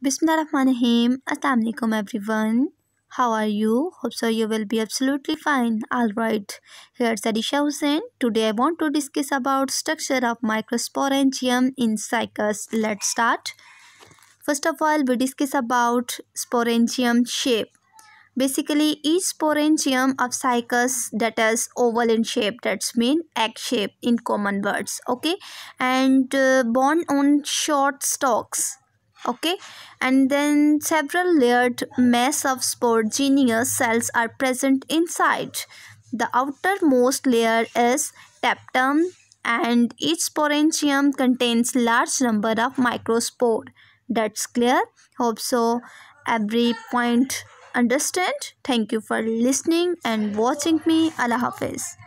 Bismillahirrahmanirrahim. Assalamualaikum alaikum everyone. How are you? Hope so you will be absolutely fine. Alright, here's Adisha Hussain. Today I want to discuss about structure of microsporangium in cycas. Let's start. First of all, we discuss about sporangium shape. Basically, each sporangium of cycas that is oval in shape, that's mean egg shape in common words, okay? And uh, born on short stalks, okay? and then several layered mass of sporogenous cells are present inside. The outermost layer is tapetum and each sporangium contains large number of microspore. That's clear. Hope so every point understand. Thank you for listening and watching me. Allah Hafiz.